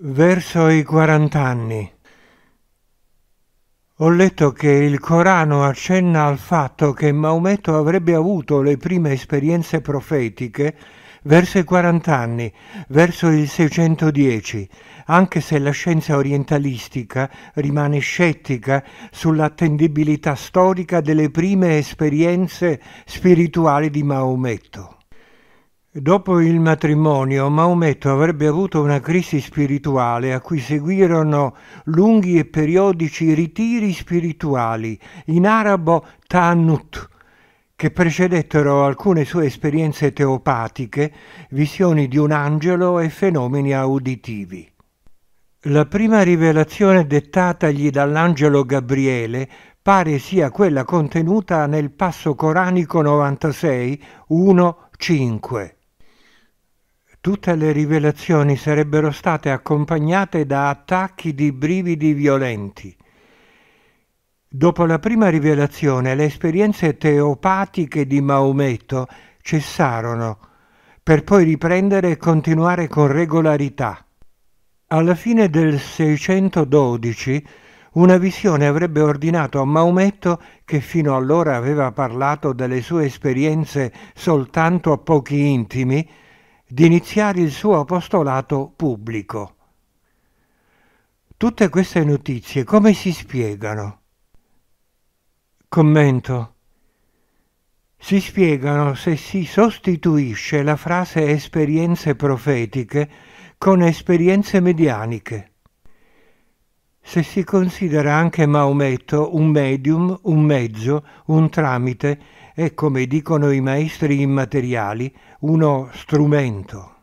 verso i 40 anni. Ho letto che il Corano accenna al fatto che Maometto avrebbe avuto le prime esperienze profetiche verso i 40 anni, verso il 610, anche se la scienza orientalistica rimane scettica sull'attendibilità storica delle prime esperienze spirituali di Maometto. Dopo il matrimonio Maometto avrebbe avuto una crisi spirituale a cui seguirono lunghi e periodici ritiri spirituali, in arabo Tanut, che precedettero alcune sue esperienze teopatiche, visioni di un angelo e fenomeni auditivi. La prima rivelazione dettatagli dall'angelo Gabriele pare sia quella contenuta nel passo coranico 96, 1, 5. Tutte le rivelazioni sarebbero state accompagnate da attacchi di brividi violenti. Dopo la prima rivelazione, le esperienze teopatiche di Maometto cessarono, per poi riprendere e continuare con regolarità. Alla fine del 612 una visione avrebbe ordinato a Maometto, che fino allora aveva parlato delle sue esperienze soltanto a pochi intimi, di iniziare il suo apostolato pubblico. Tutte queste notizie come si spiegano? Commento. Si spiegano se si sostituisce la frase esperienze profetiche con esperienze medianiche se si considera anche Maometto un medium, un mezzo, un tramite e, come dicono i maestri immateriali, uno strumento.